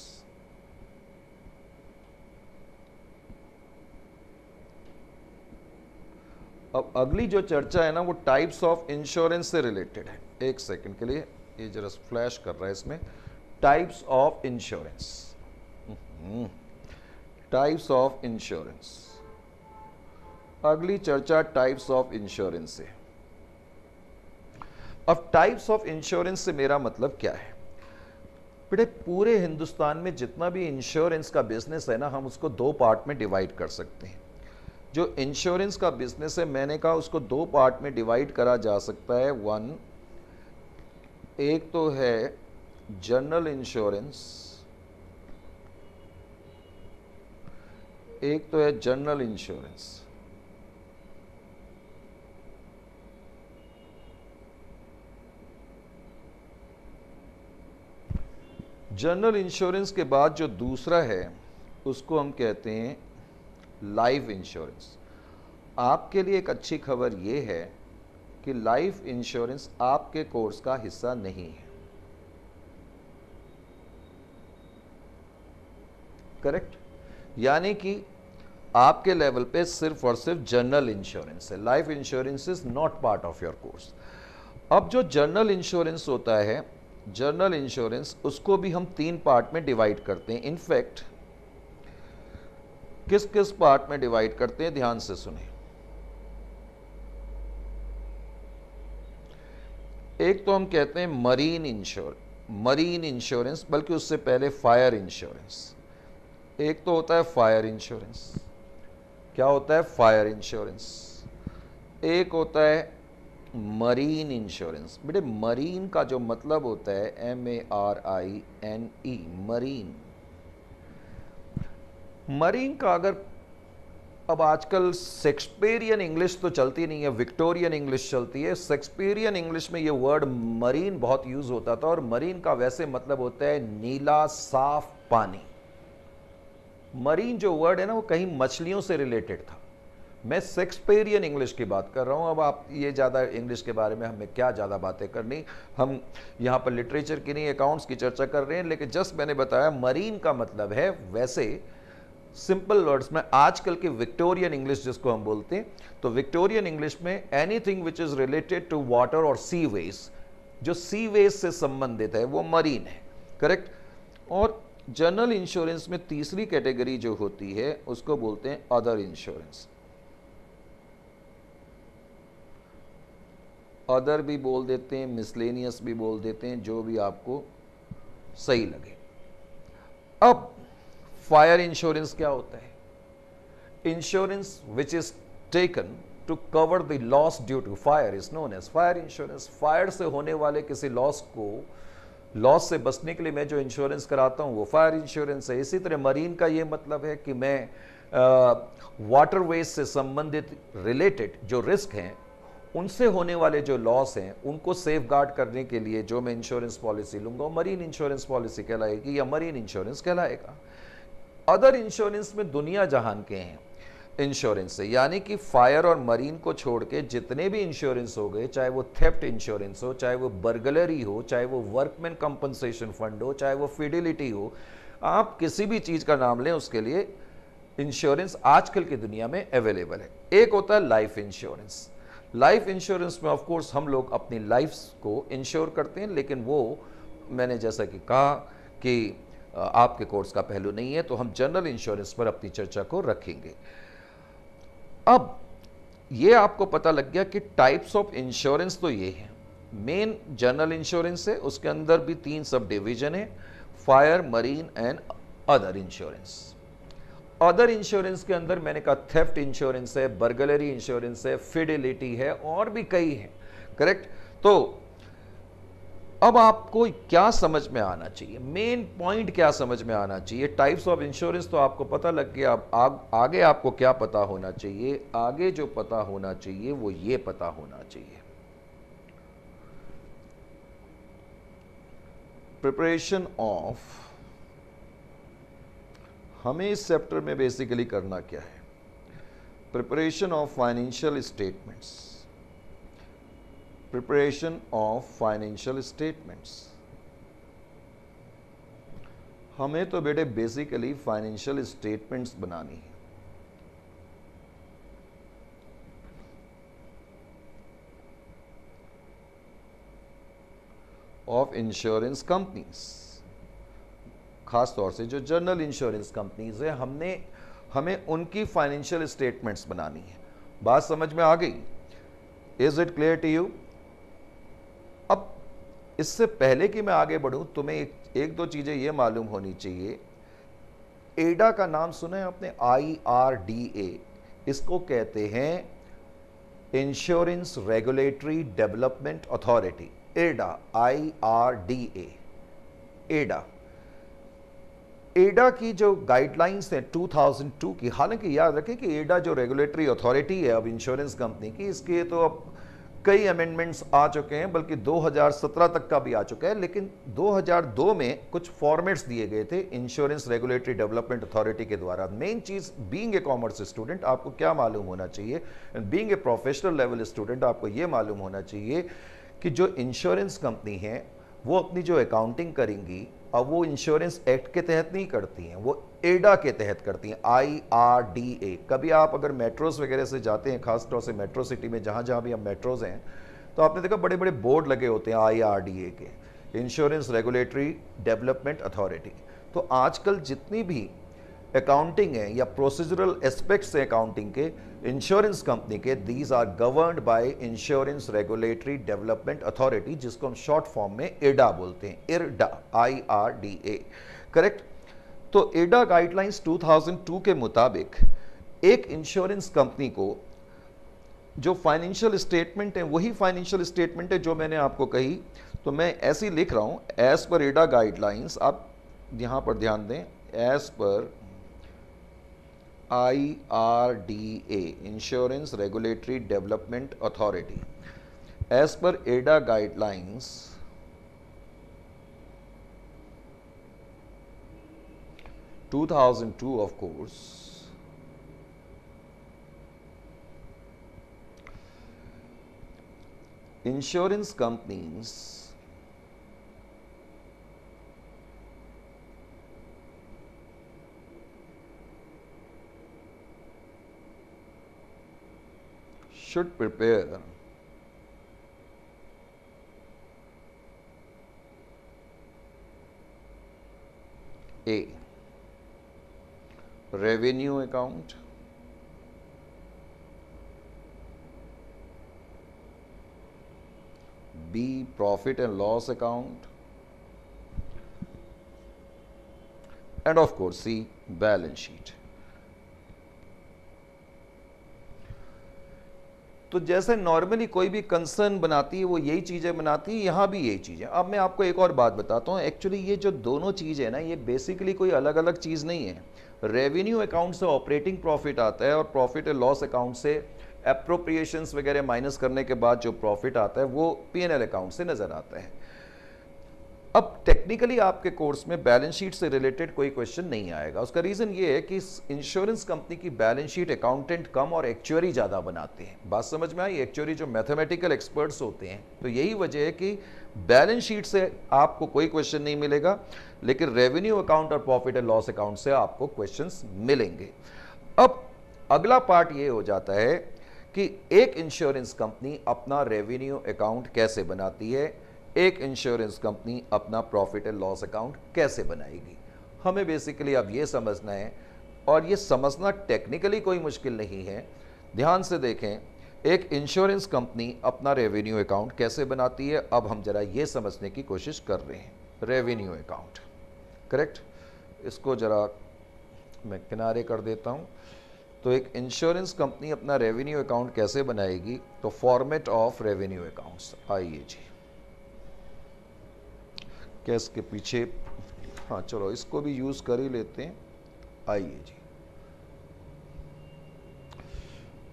अब अगली जो चर्चा है ना वो टाइप्स ऑफ इंश्योरेंस से रिलेटेड है एक सेकंड के लिए ये जरा फ्लैश कर रहा है इसमें types of insurance types of insurance अगली चर्चा टाइप्स ऑफ इंश्योरेंस से अब टाइप्स ऑफ इंश्योरेंस से मेरा मतलब क्या है बेटे पूरे हिंदुस्तान में जितना भी इंश्योरेंस का बिजनेस है ना हम उसको दो पार्ट में डिवाइड कर सकते हैं जो इंश्योरेंस का बिजनेस है मैंने कहा उसको दो पार्ट में डिवाइड करा जा सकता है वन एक तो है जनरल इंश्योरेंस एक तो है जनरल इंश्योरेंस जनरल इंश्योरेंस के बाद जो दूसरा है उसको हम कहते हैं लाइफ इंश्योरेंस आपके लिए एक अच्छी खबर ये है कि लाइफ इंश्योरेंस आपके कोर्स का हिस्सा नहीं है करेक्ट यानी कि आपके लेवल पे सिर्फ और सिर्फ जनरल इंश्योरेंस है life insurance is not part of your course अब जो जनरल इंश्योरेंस होता है जर्नल इंश्योरेंस उसको भी हम तीन पार्ट में डिवाइड करते हैं इनफैक्ट किस किस पार्ट में डिवाइड करते हैं ध्यान से सुने एक तो हम कहते हैं मरीन इंश्योर मरीन इंश्योरेंस बल्कि उससे पहले फायर इंश्योरेंस एक तो होता है फायर इंश्योरेंस क्या होता है फायर इंश्योरेंस एक होता है मरीन इंश्योरेंस बेटे मरीन का जो मतलब होता है M A R I N E marine marine का अगर अब आजकल सेक्सपेरियन इंग्लिश तो चलती नहीं है विक्टोरियन इंग्लिश चलती है सेक्सपेरियन इंग्लिश में ये वर्ड मरीन बहुत यूज होता था और मरीन का वैसे मतलब होता है नीला साफ पानी मरीन जो वर्ड है ना वो कहीं मछलियों से रिलेटेड था मैं शेक्सपेरियन इंग्लिश की बात कर रहा हूँ अब आप ये ज़्यादा इंग्लिश के बारे में हमें क्या ज़्यादा बातें करनी हम यहाँ पर लिटरेचर की नहीं अकाउंट्स की चर्चा कर रहे हैं लेकिन जस्ट मैंने बताया मरीन का मतलब है वैसे सिंपल वर्ड्स में आजकल की विक्टोरियन इंग्लिश जिसको हम बोलते हैं तो विक्टोरियन इंग्लिश में anything which is related to water और सी वेज जो सी वेज से संबंधित है वो मरीन है करेक्ट और जनरल इंश्योरेंस में तीसरी कैटेगरी जो होती है उसको बोलते हैं अदर इंश्योरेंस अदर भी बोल देते हैं मिसलेनियस भी बोल देते हैं जो भी आपको सही लगे अब फायर इंश्योरेंस क्या होता है insurance which is taken to cover the loss due to fire is known as fire insurance fire से होने वाले किसी लॉस को लॉस से बचने के लिए मैं जो इंश्योरेंस कराता हूँ वो फायर इंश्योरेंस है इसी तरह मरीन का ये मतलब है कि मैं वेज से संबंधित रिलेटेड जो रिस्क हैं उनसे होने वाले जो लॉस हैं उनको सेफ गार्ड करने के लिए जो मैं इंश्योरेंस पॉलिसी लूंगा मरीन इंश्योरेंस पॉलिसी कहलाएगी या मरीन इंश्योरेंस कहलाएगा अदर इंश्योरेंस में दुनिया जहान के हैं इंश्योरेंस से यानी कि फायर और मरीन को छोड़ के जितने भी इंश्योरेंस हो गए चाहे वो थेफ्ट इंश्योरेंस हो चाहे वो बर्गलरी हो चाहे वो वर्कमैन कंपनसेशन फंड हो चाहे वो फिडिलिटी हो आप किसी भी चीज़ का नाम लें उसके लिए इंश्योरेंस आजकल की दुनिया में अवेलेबल है एक होता है लाइफ इंश्योरेंस लाइफ इंश्योरेंस में ऑफ कोर्स हम लोग अपनी लाइफ को इंश्योर करते हैं लेकिन वो मैंने जैसा कि कहा कि आपके कोर्स का पहलू नहीं है तो हम जनरल इंश्योरेंस पर अपनी चर्चा को रखेंगे अब ये आपको पता लग गया कि टाइप्स ऑफ इंश्योरेंस तो ये है मेन जनरल इंश्योरेंस है उसके अंदर भी तीन सब डिवीजन है fire marine and other insurance other insurance के अंदर मैंने कहा थेफ्ट इंश्योरेंस है बर्गलरी इंश्योरेंस है फिडिलिटी है और भी कई है करेक्ट तो अब आपको क्या समझ में आना चाहिए मेन पॉइंट क्या समझ में आना चाहिए टाइप्स ऑफ इंश्योरेंस तो आपको पता लग गया आग, आगे आपको क्या पता होना चाहिए आगे जो पता होना चाहिए वो ये पता होना चाहिए प्रिपरेशन ऑफ हमें इस चैप्टर में बेसिकली करना क्या है preparation of financial statements preparation of financial statements हमें तो बेटे बेसिकली फाइनेंशियल स्टेटमेंट्स बनानी है ऑफ इंश्योरेंस कंपनीज़ ख़ास तौर से जो जनरल इंश्योरेंस कंपनीज है हमने हमें उनकी फाइनेंशियल स्टेटमेंट्स बनानी है बात समझ में आ गई is it clear to you अब इससे पहले कि मैं आगे बढ़ूं तुम्हें एक, एक दो चीज़ें ये मालूम होनी चाहिए एडा का नाम सुने आपने आई आर डी ए इसको कहते हैं इंश्योरेंस रेगुलेटरी डेवलपमेंट अथॉरिटी एडा आई आर डी ए एडा एडा की जो गाइडलाइंस हैं 2002 की हालांकि याद रखें कि एडा जो रेगुलेटरी अथॉरिटी है अब इंश्योरेंस कंपनी की इसके तो अब कई अमेंडमेंट्स आ चुके हैं बल्कि 2017 तक का भी आ चुका है लेकिन 2002 में कुछ फॉर्मेट्स दिए गए थे इंश्योरेंस रेगुलेटरी डेवलपमेंट अथॉरिटी के द्वारा मेन चीज़ बीइंग ए कॉमर्स स्टूडेंट आपको क्या मालूम होना चाहिए being a professional level student आपको ये मालूम होना चाहिए कि जो इंश्योरेंस कंपनी है वो अपनी जो अकाउंटिंग करेंगी अब वो इंश्योरेंस एक्ट के तहत नहीं करती हैं वो एडा के तहत करती हैं आई आर डी ए कभी आप अगर मेट्रोज वगैरह से जाते हैं खास तौर से मेट्रो सिटी में जहाँ जहाँ भी हम मेट्रोज हैं तो आपने देखा बड़े बड़े बोर्ड लगे होते हैं आई आर डी ए के इंश्योरेंस रेगुलेटरी डेवलपमेंट अथॉरिटी तो आजकल जितनी भी अकाउंटिंग है या प्रोसीजरल एस्पेक्ट्स हैं अकाउंटिंग के इंश्योरेंस कंपनी के these are govern by insurance regulatory development authority जिसको हम शॉर्ट फॉर्म में एडा बोलते हैं IRDA I R D A correct तो एडा गाइडलाइंस 2002 के मुताबिक एक इंश्योरेंस कंपनी को जो फाइनेंशियल स्टेटमेंट है वही फाइनेंशियल स्टेटमेंट है जो मैंने आपको कही तो मैं ऐसी लिख रहा हूँ एज पर एडा गाइडलाइंस आप यहाँ पर ध्यान दें as per IRDA, Insurance Regulatory Development Authority. As per ADA guidelines, two thousand two of course, insurance companies should prepare A revenue account B profit and loss account and of course C balance sheet. तो जैसे normally कोई भी concern बनाती है वो यही चीज़ें बनाती है यहाँ भी यही चीज़ें अब मैं आपको एक और बात बताता हूँ एक्चुअली ये जो दोनों चीज़ है ना ये बेसिकली कोई अलग अलग चीज़ नहीं है रेवेन्यू अकाउंट से ऑपरेटिंग प्रॉफिट आता है और प्रॉफिट एंड लॉस अकाउंट से अप्रोप्रिएशंस वगैरह माइनस करने के बाद जो प्रॉफिट आता है वो पी अकाउंट से नज़र आता है अब टेक्निकली आपके कोर्स में बैलेंस शीट से रिलेटेड कोई क्वेश्चन नहीं आएगा उसका रीज़न ये है कि इंश्योरेंस कंपनी की बैलेंस शीट अकाउंटेंट कम और एक्चुअरी ज़्यादा बनाते हैं बात समझ में आई एक्चुअरी जो मैथमेटिकल एक्सपर्ट्स होते हैं तो यही वजह है कि बैलेंस शीट से आपको कोई क्वेश्चन नहीं मिलेगा लेकिन रेवेन्यू अकाउंट और प्रॉफिट एंड लॉस अकाउंट से आपको क्वेश्चन मिलेंगे अब अगला पार्ट ये हो जाता है कि एक इंश्योरेंस कंपनी अपना रेवेन्यू अकाउंट कैसे बनाती है एक इंश्योरेंस कंपनी अपना प्रॉफिट एंड लॉस अकाउंट कैसे बनाएगी हमें बेसिकली अब ये समझना है और ये समझना टेक्निकली कोई मुश्किल नहीं है ध्यान से देखें एक इंश्योरेंस कंपनी अपना रेवेन्यू अकाउंट कैसे बनाती है अब हम जरा ये समझने की कोशिश कर रहे हैं रेवेन्यू अकाउंट करेक्ट इसको जरा मैं किनारे कर देता हूँ तो एक इंश्योरेंस कंपनी अपना रेवेन्यू अकाउंट कैसे बनाएगी तो फॉर्मेट ऑफ रेवेन्यू अकाउंट्स आइए जी केस के पीछे हाँ चलो इसको भी यूज़ कर ही लेते हैं आइए जी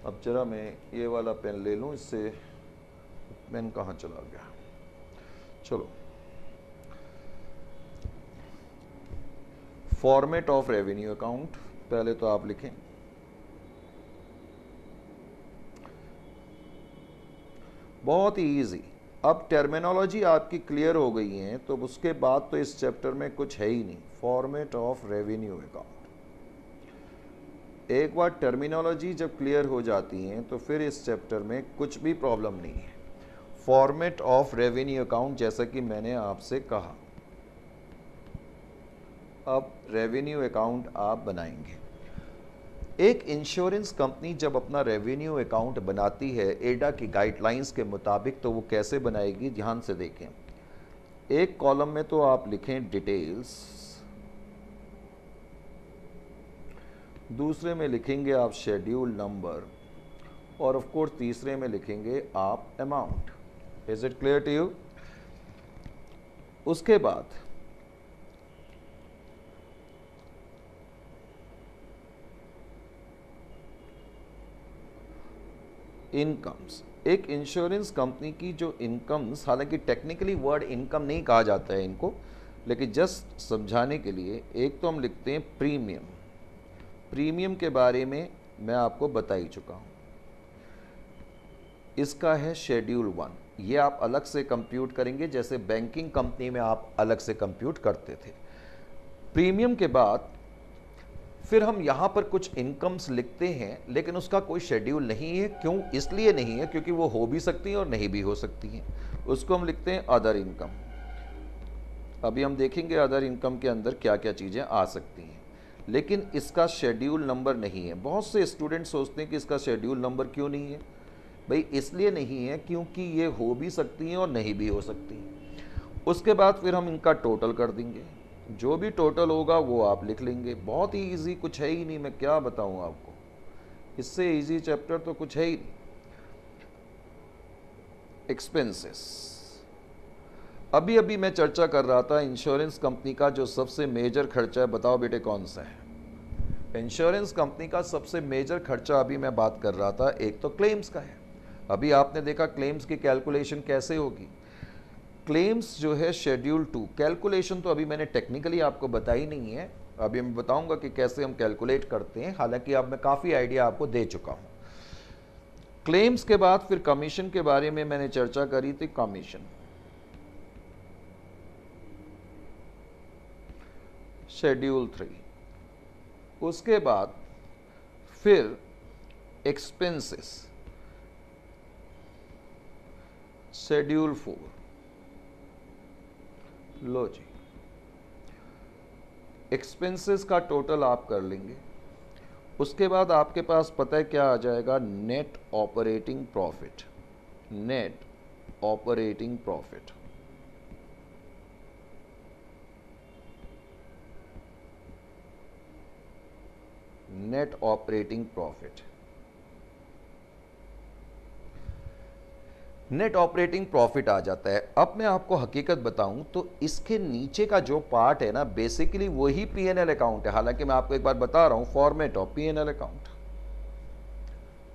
अब जरा मैं ये वाला पेन ले लूँ इससे पेन कहाँ चला गया चलो फॉर्मेट ऑफ रेवेन्यू अकाउंट पहले तो आप लिखें बहुत ही ईजी अब टर्मिनोलॉजी आपकी क्लियर हो गई है तो उसके बाद तो इस चैप्टर में कुछ है ही नहीं फॉर्मेट ऑफ रेवेन्यू अकाउंट एक बार टर्मिनोलॉजी जब क्लियर हो जाती है तो फिर इस चैप्टर में कुछ भी प्रॉब्लम नहीं है फॉर्मेट ऑफ रेवेन्यू अकाउंट जैसा कि मैंने आपसे कहा अब रेवेन्यू अकाउंट आप बनाएंगे एक इंश्योरेंस कंपनी जब अपना रेवेन्यू अकाउंट बनाती है एडा की गाइडलाइंस के मुताबिक तो वो कैसे बनाएगी ध्यान से देखें एक कॉलम में तो आप लिखें डिटेल्स दूसरे में लिखेंगे आप शेड्यूल नंबर और ऑफ कोर्स तीसरे में लिखेंगे आप amount is it clear to you उसके बाद इनकम्स एक इंश्योरेंस कंपनी की जो इनकम्स हालांकि टेक्निकली वर्ड इनकम नहीं कहा जाता है इनको लेकिन जस्ट समझाने के लिए एक तो हम लिखते हैं प्रीमियम प्रीमियम के बारे में मैं आपको बता ही चुका हूँ इसका है शेड्यूल वन ये आप अलग से कंप्यूट करेंगे जैसे बैंकिंग कंपनी में आप अलग से कंप्यूट करते थे प्रीमियम के बाद फिर हम यहाँ पर कुछ इनकम्स लिखते हैं लेकिन उसका कोई शेड्यूल नहीं है क्यों इसलिए नहीं है क्योंकि वो हो भी सकती हैं और नहीं भी हो सकती हैं उसको हम लिखते हैं अदर इनकम अभी हम देखेंगे अदर इनकम के अंदर क्या क्या चीज़ें आ सकती हैं लेकिन इसका शेड्यूल नंबर नहीं है बहुत से स्टूडेंट सोचते हैं कि इसका शेड्यूल नंबर क्यों नहीं है भाई इसलिए नहीं है क्योंकि ये हो भी सकती हैं और नहीं भी हो सकती हैं उसके बाद फिर हम इनका टोटल कर देंगे जो भी टोटल होगा वो आप लिख लेंगे बहुत ही इजी कुछ है ही नहीं मैं क्या बताऊं आपको इससे इजी चैप्टर तो कुछ है ही नहीं एक्सपेंसेस अभी अभी मैं चर्चा कर रहा था इंश्योरेंस कंपनी का जो सबसे मेजर खर्चा है बताओ बेटे कौन सा है इंश्योरेंस कंपनी का सबसे मेजर खर्चा अभी मैं बात कर रहा था एक तो क्लेम्स का है अभी आपने देखा क्लेम्स की कैलकुलेशन कैसे होगी क्लेम्स जो है शेड्यूल टू कैलकुलेशन तो अभी मैंने टेक्निकली आपको बताई नहीं है अभी मैं बताऊंगा कि कैसे हम कैलकुलेट करते हैं हालांकि अब मैं काफ़ी आइडिया आपको दे चुका हूँ क्लेम्स के बाद फिर कमीशन के बारे में मैंने चर्चा करी थी कमीशन शेड्यूल थ्री उसके बाद फिर एक्सपेंसेस शेड्यूल फोर लो जी एक्सपेंसेस का टोटल आप कर लेंगे उसके बाद आपके पास पता है क्या आ जाएगा net operating profit net operating profit net operating profit net operating profit आ जाता है अब मैं आपको हकीकत बताऊं तो इसके नीचे का जो पार्ट है ना बेसिकली वही पी एन एल अकाउंट है हालांकि मैं आपको एक बार बता रहा हूं format of P N L account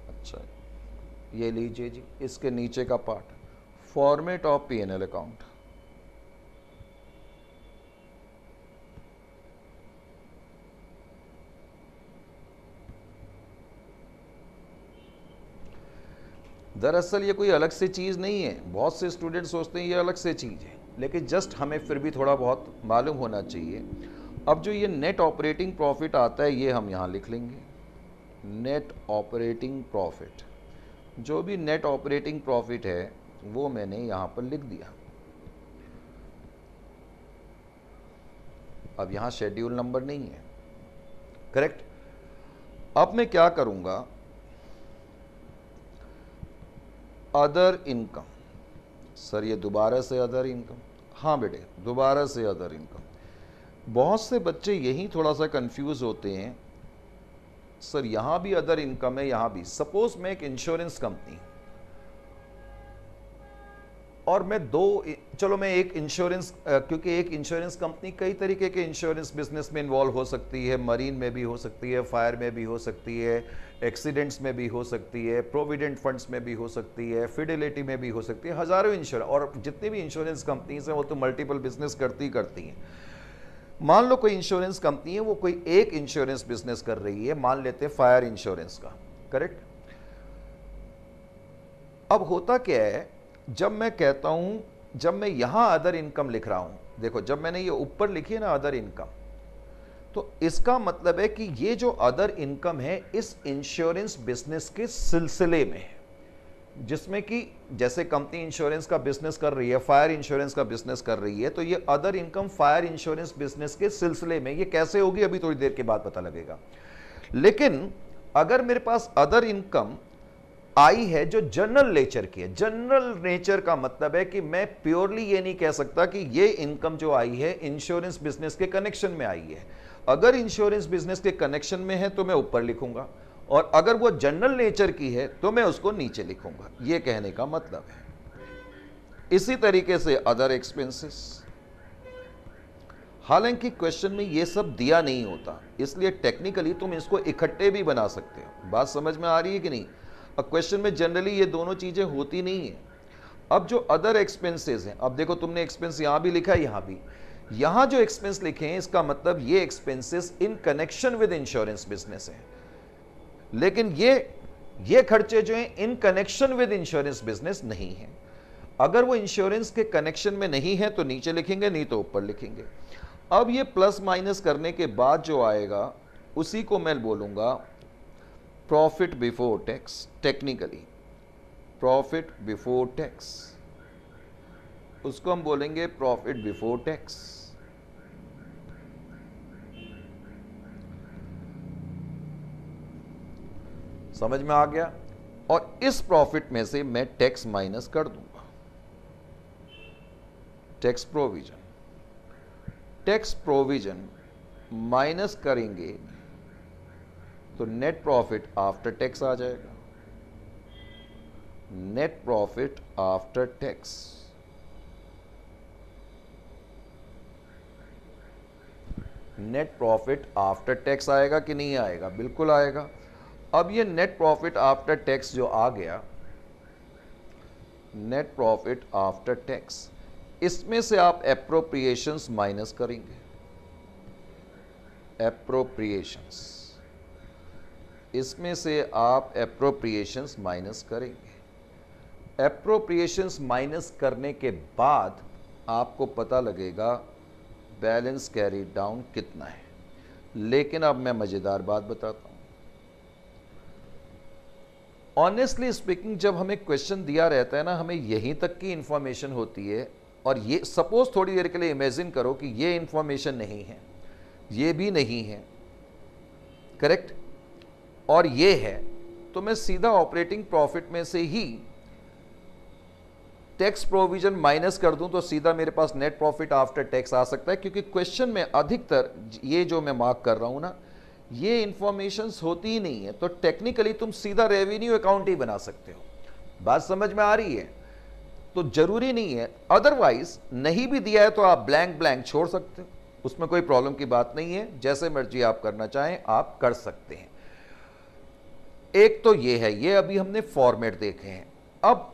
अच्छा ये लीजिए जी इसके नीचे का part format of P N L account दरअसल ये कोई अलग से चीज़ नहीं है बहुत से स्टूडेंट सोचते हैं ये अलग से चीज़ है लेकिन जस्ट हमें फिर भी थोड़ा बहुत मालूम होना चाहिए अब जो ये नेट ऑपरेटिंग प्रॉफिट आता है ये हम यहाँ लिख लेंगे नेट ऑपरेटिंग प्रॉफिट जो भी नेट ऑपरेटिंग प्रॉफिट है वो मैंने यहाँ पर लिख दिया अब यहाँ शेड्यूल नंबर नहीं है करेक्ट अब मैं क्या करूँगा अदर इनकम सर ये दोबारा से अदर इनकम हाँ बेटे दोबारा से अदर इनकम बहुत से बच्चे यही थोड़ा सा कंफ्यूज होते हैं सर यहां भी अदर इनकम है यहां भी सपोज मैं एक इंश्योरेंस कंपनी और मैं दो चलो मैं एक इंश्योरेंस क्योंकि एक इंश्योरेंस कंपनी कई तरीके के इंश्योरेंस बिजनेस में इन्वॉल्व हो सकती है मरीन में भी हो सकती है फायर में भी हो सकती है एक्सीडेंट्स में भी हो सकती है प्रोविडेंट फंड्स में भी हो सकती है फिडिलिटी में भी हो सकती है हज़ारों इंश्योर और जितनी भी इंश्योरेंस कंपनीज हैं वो तो मल्टीपल बिजनेस करती करती हैं मान लो कोई इंश्योरेंस कंपनी है वो कोई एक इंश्योरेंस बिजनेस कर रही है मान लेते हैं फायर इंश्योरेंस का करेक्ट अब होता क्या है जब मैं कहता हूं जब मैं यहां अदर इनकम लिख रहा हूं देखो जब मैंने ये ऊपर लिखी है ना अदर इनकम तो इसका मतलब है कि ये जो अदर इनकम है इस इंश्योरेंस बिजनेस के सिलसिले में है जिसमें कि जैसे कंपनी इंश्योरेंस का बिजनेस कर रही है फायर इंश्योरेंस का बिजनेस कर रही है तो ये other income fire insurance business के सिलसिले में ये कैसे होगी अभी थोड़ी देर के बाद पता लगेगा लेकिन अगर मेरे पास अदर इनकम आई है जो जनरल नेचर की है जनरल नेचर का मतलब है कि मैं प्योरली ये नहीं कह सकता कि ये इनकम जो आई है इंश्योरेंस बिजनेस के कनेक्शन में आई है अगर इंश्योरेंस बिजनेस के कनेक्शन में है तो मैं ऊपर लिखूंगा और अगर वो जनरल नेचर की है तो मैं उसको नीचे लिखूंगा ये कहने का मतलब है इसी तरीके से अदर एक्सपेंसेस हालांकि क्वेश्चन में ये सब दिया नहीं होता इसलिए टेक्निकली तुम इसको इकट्ठे भी बना सकते हो बात समझ में आ रही है कि नहीं अब क्वेश्चन में जनरली ये दोनों चीज़ें होती नहीं है अब जो अदर एक्सपेंसेस हैं अब देखो तुमने एक्सपेंस यहां भी लिखा है यहां भी यहां जो एक्सपेंस लिखे हैं इसका मतलब ये expenses in connection with insurance business हैं लेकिन ये ये खर्चे जो हैं in connection with insurance business नहीं है अगर वो इंश्योरेंस के कनेक्शन में नहीं है तो नीचे लिखेंगे नहीं तो ऊपर लिखेंगे अब ये प्लस माइनस करने के बाद जो आएगा उसी को मैं बोलूंगा profit before tax technically profit before tax उसको हम बोलेंगे प्रॉफिट बिफोर टैक्स समझ में आ गया और इस प्रॉफिट में से मैं टैक्स माइनस कर दूंगा tax provision tax provision minus करेंगे तो नेट प्रॉफिट आफ्टर टैक्स आ जाएगा net profit after tax net profit after tax आएगा कि नहीं आएगा बिल्कुल आएगा अब ये नेट प्रॉफिट आफ्टर टैक्स जो आ गया नेट प्रॉफिट आफ्टर टैक्स इसमें से आप अप्रोप्रिएशंस माइनस करेंगे अप्रोप्रिएशंस इसमें से आप अप्रोप्रिएशंस माइनस करेंगे अप्रोप्रिएशंस माइनस करने के बाद आपको पता लगेगा बैलेंस कैरी डाउन कितना है लेकिन अब मैं मज़ेदार बात बताता हूं ऑनेस्टली स्पीकिंग जब हमें क्वेश्चन दिया रहता है ना हमें यहीं तक की इंफॉर्मेशन होती है और ये सपोज थोड़ी देर के लिए इमेजिन करो कि ये इंफॉर्मेशन नहीं है ये भी नहीं है करेक्ट और ये है तो मैं सीधा ऑपरेटिंग प्रॉफिट में से ही टैक्स प्रोविजन माइनस कर दूं तो सीधा मेरे पास नेट प्रॉफिट आफ्टर टैक्स आ सकता है क्योंकि क्वेश्चन में अधिकतर ये जो मैं मार्क कर रहा हूं ना ये इंफॉर्मेशन होती ही नहीं है तो टेक्निकली तुम सीधा रेवेन्यू अकाउंट ही बना सकते हो बात समझ में आ रही है तो जरूरी नहीं है अदरवाइज नहीं भी दिया है तो आप ब्लैंक ब्लैंक छोड़ सकते हो उसमें कोई प्रॉब्लम की बात नहीं है जैसे मर्जी आप करना चाहें आप कर सकते हैं एक तो ये है ये अभी हमने फॉर्मेट देखे हैं अब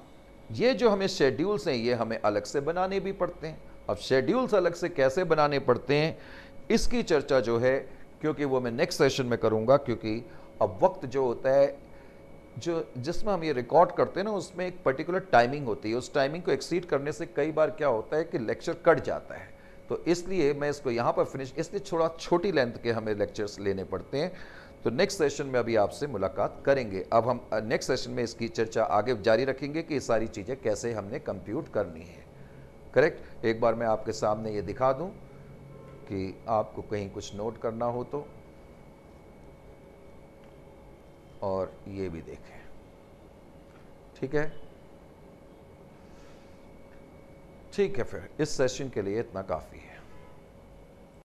ये जो हमें शेड्यूल्स हैं ये हमें अलग से बनाने भी पड़ते हैं अब शेड्यूल्स अलग से कैसे बनाने पड़ते हैं इसकी चर्चा जो है क्योंकि वो मैं नेक्स्ट सेशन में करूँगा क्योंकि अब वक्त जो होता है जो जिसमें हम ये रिकॉर्ड करते हैं ना उसमें एक पर्टिकुलर टाइमिंग होती है उस टाइमिंग को एक्सीड करने से कई बार क्या होता है कि लेक्चर कट जाता है तो इसलिए मैं इसको यहाँ पर फिनिश इसलिए थोड़ा छोटी लेंथ के हमें लेक्चर्स लेने पड़ते हैं तो नेक्स्ट सेशन में अभी आपसे मुलाकात करेंगे अब हम नेक्स्ट सेशन में इसकी चर्चा आगे जारी रखेंगे कि ये सारी चीज़ें कैसे हमने कंप्यूट करनी है करेक्ट एक बार मैं आपके सामने ये दिखा दूँ कि आपको कहीं कुछ नोट करना हो तो और ये भी देखें ठीक है ठीक है फिर इस सेशन के लिए इतना काफ़ी है